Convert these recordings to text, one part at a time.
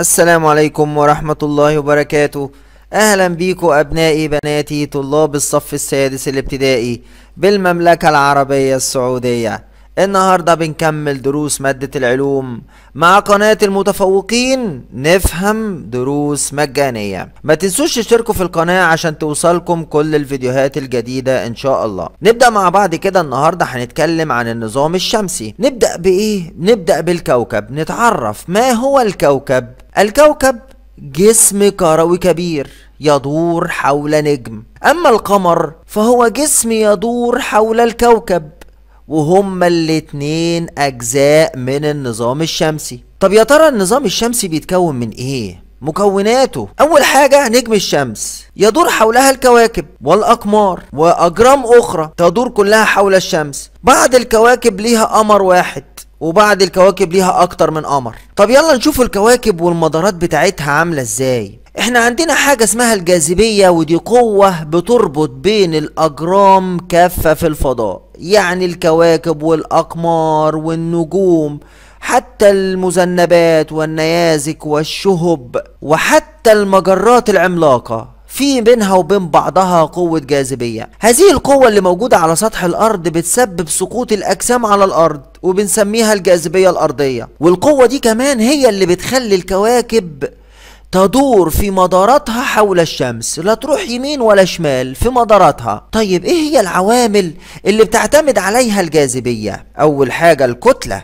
السلام عليكم ورحمة الله وبركاته أهلا بيكم أبنائي بناتي طلاب الصف السادس الابتدائي بالمملكة العربية السعودية النهاردة بنكمل دروس مادة العلوم مع قناة المتفوقين نفهم دروس مجانية ما تنسوش تشتركوا في القناة عشان توصلكم كل الفيديوهات الجديدة ان شاء الله نبدأ مع بعض كده النهاردة هنتكلم عن النظام الشمسي نبدأ بايه؟ نبدأ بالكوكب نتعرف ما هو الكوكب الكوكب جسم كروي كبير يدور حول نجم أما القمر فهو جسم يدور حول الكوكب وهما الاتنين أجزاء من النظام الشمسي طب يا ترى النظام الشمسي بيتكون من إيه؟ مكوناته أول حاجة نجم الشمس يدور حولها الكواكب والأقمار وأجرام أخرى تدور كلها حول الشمس بعض الكواكب ليها قمر واحد وبعض الكواكب ليها أكتر من قمر طب يلا نشوف الكواكب والمدارات بتاعتها عاملة ازاي احنا عندنا حاجة اسمها الجاذبية ودي قوة بتربط بين الأجرام كافة في الفضاء يعني الكواكب والأقمار والنجوم حتى المذنبات والنيازك والشهب وحتى المجرات العملاقة في بينها وبين بعضها قوة جاذبية هذه القوة اللي موجودة على سطح الأرض بتسبب سقوط الأجسام على الأرض وبنسميها الجاذبية الأرضية والقوة دي كمان هي اللي بتخلي الكواكب تدور في مداراتها حول الشمس لا تروح يمين ولا شمال في مداراتها طيب ايه هي العوامل اللي بتعتمد عليها الجاذبية اول حاجة الكتلة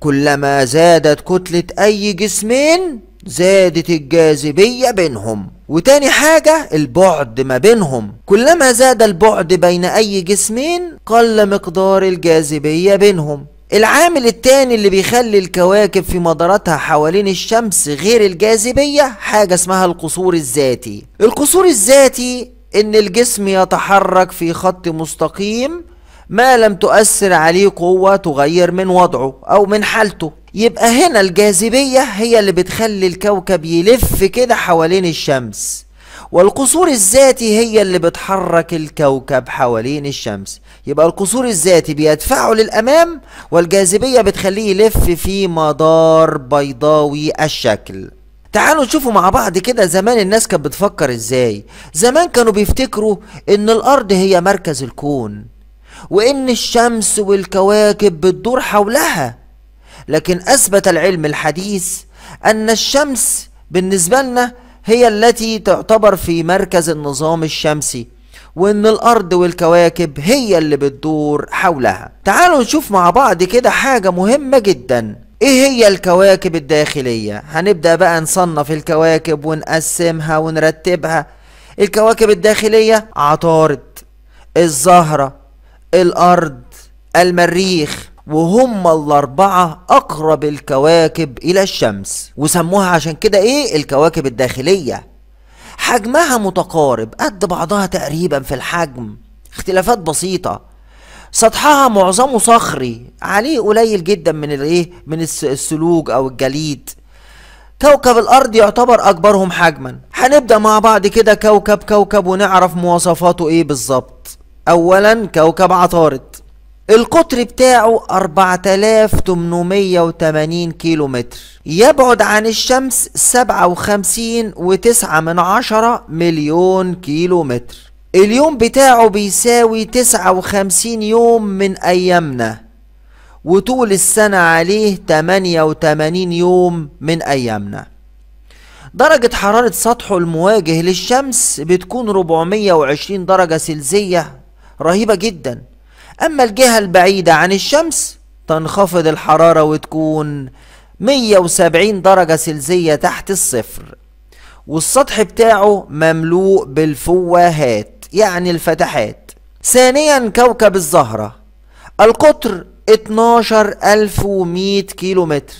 كلما زادت كتلة اي جسمين زادت الجاذبية بينهم وتاني حاجة البعد ما بينهم كلما زاد البعد بين أي جسمين قل مقدار الجاذبية بينهم العامل التاني اللي بيخلي الكواكب في مداراتها حوالين الشمس غير الجاذبية حاجة اسمها القصور الذاتي القصور الذاتي ان الجسم يتحرك في خط مستقيم ما لم تؤثر عليه قوة تغير من وضعه او من حالته يبقى هنا الجاذبية هي اللي بتخلي الكوكب يلف كده حوالين الشمس والقصور الذاتي هي اللي بتحرك الكوكب حوالين الشمس يبقى القصور الذاتي بيدفعه للأمام والجاذبية بتخليه يلف في مدار بيضاوي الشكل تعالوا نشوفوا مع بعض كده زمان الناس كانت بتفكر ازاي زمان كانوا بيفتكروا ان الارض هي مركز الكون وان الشمس والكواكب بتدور حولها لكن اثبت العلم الحديث ان الشمس بالنسبة لنا هي التي تعتبر في مركز النظام الشمسي وان الارض والكواكب هي اللي بتدور حولها تعالوا نشوف مع بعض كده حاجة مهمة جدا ايه هي الكواكب الداخلية هنبدأ بقى نصنف الكواكب ونقسمها ونرتبها الكواكب الداخلية عطارد الزهرة الارض المريخ وهم الأربعة أقرب الكواكب إلى الشمس وسموها عشان كده إيه الكواكب الداخلية حجمها متقارب قد بعضها تقريبا في الحجم اختلافات بسيطة سطحها معظمه صخري عليه قليل جدا من الايه من السلوج او الجليد كوكب الارض يعتبر اكبرهم حجما هنبدا مع بعض كده كوكب كوكب ونعرف مواصفاته ايه بالظبط اولا كوكب عطارد القطر بتاعه 4880 كيلو متر يبعد عن الشمس 57.9 من عشرة مليون كيلو متر اليوم بتاعه بيساوي 59 يوم من أيامنا وطول السنة عليه 88 يوم من أيامنا درجة حرارة سطحه المواجه للشمس بتكون 420 درجة سلزية رهيبة جداً أما الجهة البعيدة عن الشمس تنخفض الحرارة وتكون 170 درجة سلسية تحت الصفر والسطح بتاعه مملوء بالفواهات يعني الفتحات ثانيا كوكب الزهرة القطر 12100 كيلومتر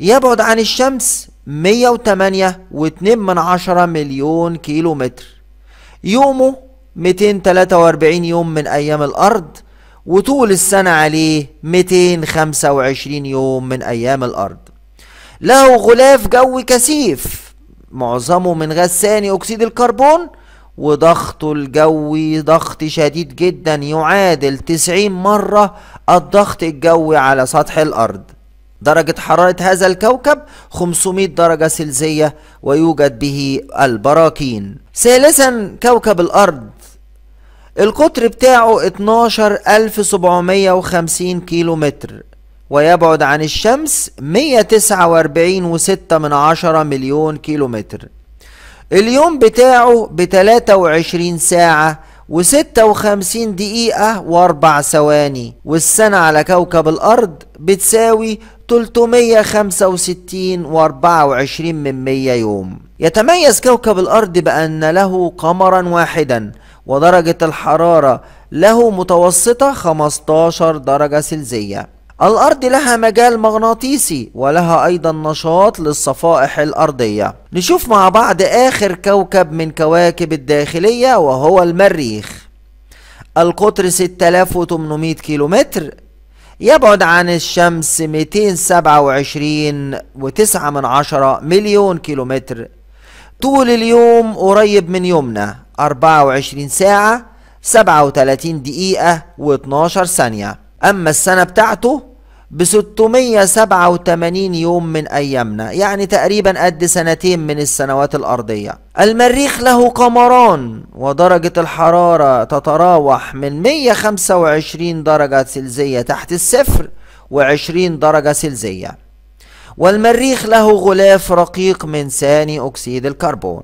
يبعد عن الشمس 108.2 و2 من عشرة مليون كيلومتر يومه 243 يوم من أيام الأرض وطول السنة عليه 225 يوم من أيام الأرض له غلاف جوي كثيف معظمه من غاز ثاني أكسيد الكربون وضغطه الجوي ضغط شديد جدا يعادل 90 مرة الضغط الجوي على سطح الأرض درجة حرارة هذا الكوكب 500 درجة سلزية ويوجد به البراكين ثالثا كوكب الأرض القطر بتاعه 12750 كيلو متر ويبعد عن الشمس 149.6 من عشرة مليون كيلو متر اليوم بتاعه ب 23 ساعة و56 دقيقة و4 ثواني والسنة على كوكب الأرض بتساوي 365 و24 من 100 يوم يتميز كوكب الأرض بأن له قمرا واحدا ودرجة الحرارة له متوسطة 15 درجة سلزية الأرض لها مجال مغناطيسي ولها أيضا نشاط للصفائح الأرضية نشوف مع بعض آخر كوكب من كواكب الداخلية وهو المريخ القطر 6800 كيلومتر يبعد عن الشمس 227.9 مليون كيلومتر طول اليوم قريب من يومنا 24 ساعة 37 دقيقة و12 ثانية أما السنة بتاعته ب 687 يوم من أيامنا يعني تقريبا قد سنتين من السنوات الأرضية المريخ له قمران ودرجة الحرارة تتراوح من 125 درجة سلزية تحت الصفر و20 درجة سلزية والمريخ له غلاف رقيق من ثاني أكسيد الكربون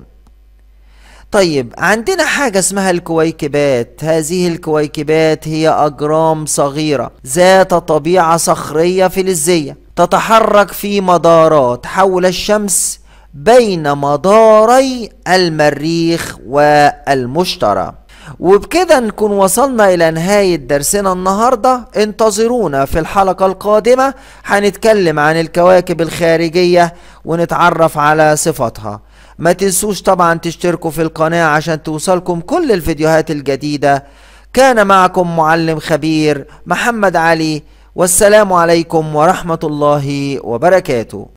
طيب عندنا حاجة اسمها الكويكبات هذه الكويكبات هي أجرام صغيرة ذات طبيعة صخرية فلزية تتحرك في مدارات حول الشمس بين مداري المريخ والمشتري وبكده نكون وصلنا إلى نهاية درسنا النهاردة انتظرونا في الحلقة القادمة هنتكلم عن الكواكب الخارجية ونتعرف على صفاتها ما تنسوش طبعا تشتركوا في القناة عشان توصلكم كل الفيديوهات الجديدة كان معكم معلم خبير محمد علي والسلام عليكم ورحمة الله وبركاته